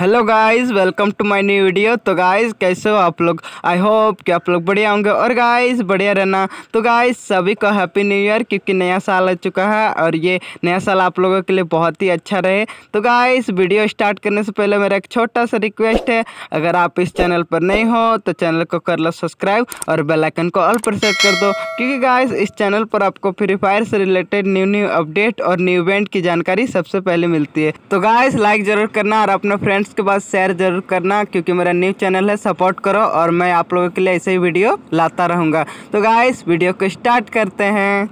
hello guys welcome to my new video तो guys कैसे हो आप लोग आई होप कि आप लोग बढ़िया होंगे और गाइस बढ़िया रहना तो गाइस सभी को हैप्पी न्यू ईयर क्योंकि नया साल आ चुका है और ये नया साल आप लोगों के लिए बहुत ही अच्छा रहे तो गाइस वीडियो स्टार्ट करने से पहले मेरा एक छोटा सा रिक्वेस्ट है अगर आप इस चैनल पर नहीं हो तो चैनल को कर लो सब्सक्राइब और बेलाइकन को ऑल पर सेट कर दो क्योंकि गाइज इस चैनल पर आपको फ्री फायर से रिलेटेड न्यू न्यू अपडेट और न्यू इवेंट की जानकारी सबसे पहले मिलती है तो गाइज लाइक जरूर करना और अपने फ्रेंड कमेंट्स के बाद शेयर जरूर करना क्योंकि मेरा न्यू चैनल है सपोर्ट करो और मैं आप लोगों के लिए ऐसे ही वीडियो लाता रहूँगा तो गाइस वीडियो को स्टार्ट करते हैं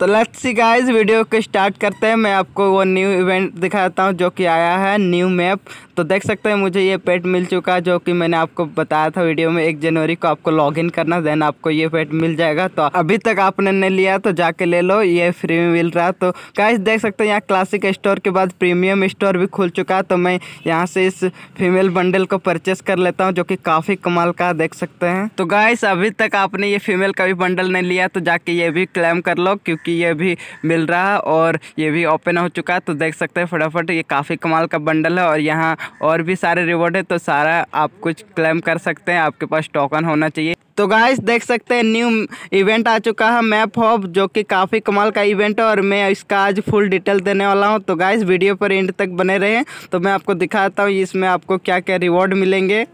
तो लेट्स सी गाइस वीडियो को स्टार्ट करते हैं मैं आपको वो न्यू इवेंट दिखाता हूँ जो कि आया है न्यू मैप तो देख सकते हैं मुझे ये पेट मिल चुका है जो कि मैंने आपको बताया था वीडियो में एक जनवरी को आपको लॉगिन करना देन आपको ये पेट मिल जाएगा तो अभी तक आपने नहीं लिया तो जाके ले लो ये फ्री में मिल रहा है तो गाइस देख सकते हैं यहाँ क्लासिक स्टोर के बाद प्रीमियम स्टोर भी खुल चुका है तो मैं यहाँ से इस फीमेल बंडल को परचेस कर लेता हूँ जो कि काफ़ी कमाल का देख सकते हैं तो गाइस अभी तक आपने ये फीमेल का भी बंडल नहीं लिया तो जाके ये भी क्लेम कर लो क्योंकि ये भी मिल रहा है और ये भी ओपन हो चुका है तो देख सकते हैं फटाफट ये काफ़ी कमाल का बंडल है और यहाँ और भी सारे रिवॉर्ड है तो सारा आप कुछ क्लेम कर सकते हैं आपके पास टोकन होना चाहिए तो गाइस देख सकते हैं न्यू इवेंट आ चुका है मैप हॉप जो कि काफ़ी कमाल का इवेंट है और मैं इसका आज फुल डिटेल देने वाला हूं तो गाइस वीडियो पर एंड तक बने रहें तो मैं आपको दिखाता हूं इसमें आपको क्या क्या रिवॉर्ड मिलेंगे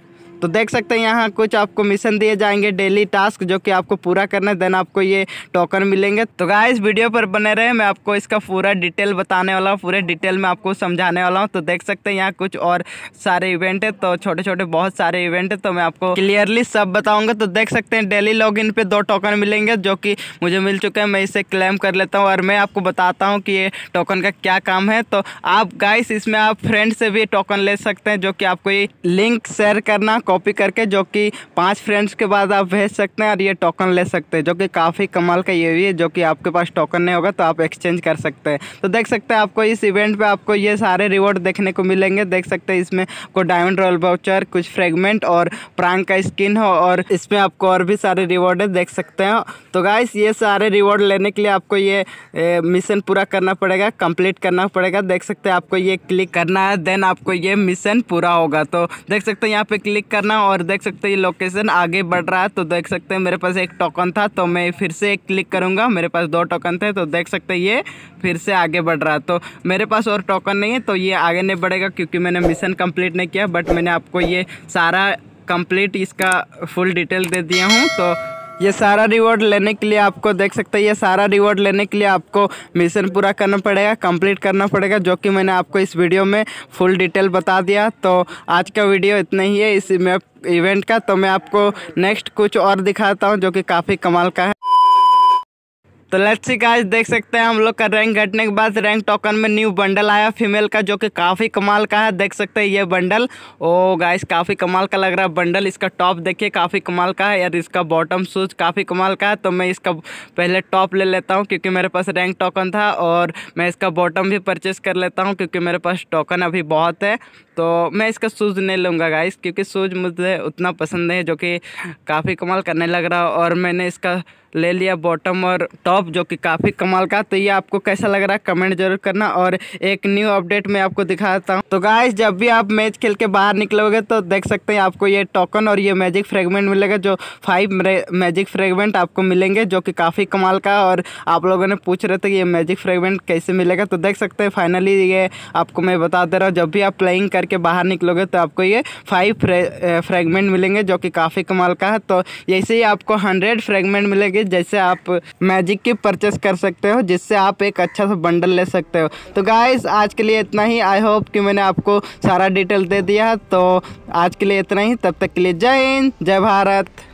तो देख सकते हैं यहाँ कुछ आपको मिशन दिए जाएंगे डेली टास्क जो कि आपको पूरा करना है देन आपको ये टोकन मिलेंगे तो इस वीडियो पर बने रहे मैं आपको इसका पूरा डिटेल बताने वाला हूँ पूरे डिटेल में आपको समझाने वाला हूँ तो देख सकते हैं यहाँ कुछ और सारे इवेंट है तो छोटे छोटे बहुत सारे इवेंट है तो मैं आपको क्लियरली सब बताऊँगा तो देख सकते हैं डेली लॉग इन पे दो टोकन मिलेंगे जो कि मुझे मिल चुके हैं मैं इसे क्लेम कर लेता हूँ और मैं आपको बताता हूँ कि ये टोकन का क्या काम है तो आप गाइस इसमें आप फ्रेंड से भी टोकन ले सकते हैं जो कि आपको ये लिंक शेयर करना कॉपी करके जो कि पाँच फ्रेंड्स के बाद आप भेज सकते हैं और ये टोकन ले सकते हैं जो कि काफ़ी कमाल का ये भी है जो कि आपके पास टोकन नहीं होगा तो आप एक्सचेंज कर सकते हैं तो देख सकते हैं आपको इस इवेंट पर आपको ये सारे रिवॉर्ड देखने को मिलेंगे देख सकते हैं इसमें को डायमंड रॉयल वाउचर कुछ फ्रेगमेंट और प्रांग का स्किन हो और इसमें आपको और भी सारे रिवॉर्ड देख सकते हो तो गाइस ये सारे रिवॉर्ड लेने के लिए आपको ये मिशन पूरा करना पड़ेगा कंप्लीट करना पड़ेगा देख सकते हैं आपको ये क्लिक करना है देन आपको ये मिशन पूरा होगा तो देख सकते हैं यहाँ पे क्लिक कर करना और देख सकते हैं ये लोकेशन आगे बढ़ रहा है तो देख सकते हैं मेरे पास एक टोकन था तो मैं फिर से एक क्लिक करूँगा मेरे पास दो टोकन थे तो देख सकते हैं ये फिर से आगे बढ़ रहा है तो मेरे पास और टोकन नहीं है तो ये आगे नहीं बढ़ेगा क्योंकि मैंने मिशन कम्प्लीट नहीं किया बट मैंने आपको ये सारा कम्प्लीट इसका फुल डिटेल दे दिया हूँ तो ये सारा रिवॉर्ड लेने के लिए आपको देख सकते हैं ये सारा रिवॉर्ड लेने के लिए आपको मिशन पूरा करना पड़ेगा कंप्लीट करना पड़ेगा जो कि मैंने आपको इस वीडियो में फुल डिटेल बता दिया तो आज का वीडियो इतना ही है इस मैप इवेंट का तो मैं आपको नेक्स्ट कुछ और दिखाता हूँ जो कि काफ़ी कमाल का है तो लेट्स सी गाइस देख सकते हैं हम लोग का रैंक घटने के बाद रैंक टोकन में न्यू बंडल आया फीमेल का जो कि काफ़ी कमाल का है देख सकते हैं ये बंडल ओ गाइस काफ़ी कमाल का लग रहा है बंडल इसका टॉप देखिए काफ़ी कमाल का है यार इसका बॉटम शूज काफ़ी कमाल का है तो मैं इसका पहले टॉप ले लेता हूँ क्योंकि मेरे पास रैंक टोकन था और मैं इसका बॉटम भी परचेस कर लेता हूँ क्योंकि मेरे पास टोकन अभी बहुत है तो मैं इसका शूज़ नहीं लूँगा गाइस क्योंकि शूज़ मुझे उतना पसंद है जो कि काफ़ी कमाल करने लग रहा और मैंने इसका ले लिया बॉटम और टॉप जो कि काफ़ी कमाल का तो ये आपको कैसा लग रहा है कमेंट जरूर करना और एक न्यू अपडेट मैं आपको दिखाता हूँ तो गाइस जब भी आप मैच खेल के बाहर निकलोगे तो देख सकते हैं आपको ये टोकन और ये मैजिक फ्रेगमेंट मिलेगा जो फाइव मैजिक फ्रेगमेंट आपको मिलेंगे जो कि काफ़ी कमाल का और आप लोगों ने पूछ रहे थे कि ये मैजिक फ्रेगमेंट कैसे मिलेगा तो देख सकते हैं फाइनली ये आपको मैं बता दे रहा हूँ जब भी आप प्लेइंग करके बाहर निकलोगे तो आपको ये फाइव फ्रेगमेंट मिलेंगे जो कि काफ़ी कमाल का है तो ऐसे ही आपको हंड्रेड फ्रेगमेंट मिलेंगे चाहिए जैसे आप मैजिक की परचेस कर सकते हो जिससे आप एक अच्छा सा बंडल ले सकते हो तो गाइस आज के लिए इतना ही आई होप कि मैंने आपको सारा डिटेल दे दिया तो आज के लिए इतना ही तब तक के लिए जय हिंद जय भारत